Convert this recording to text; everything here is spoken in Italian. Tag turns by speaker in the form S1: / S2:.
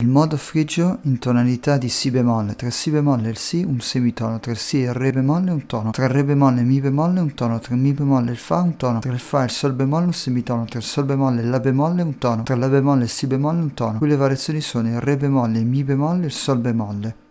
S1: Il modo frigio in tonalità di Si bemolle, tra Si bemolle e il Si un semitono, tra il Si e il Re bemolle un tono, tra Re bemolle e Mi bemolle un tono, tra Mi bemolle e il Fa un tono, tra il Fa e il Sol bemolle un semitono, tra il Sol bemolle e La bemolle un tono, tra La bemolle e Si bemolle un tono, qui le variazioni sono il Re bemolle, il Mi bemolle e il Sol bemolle.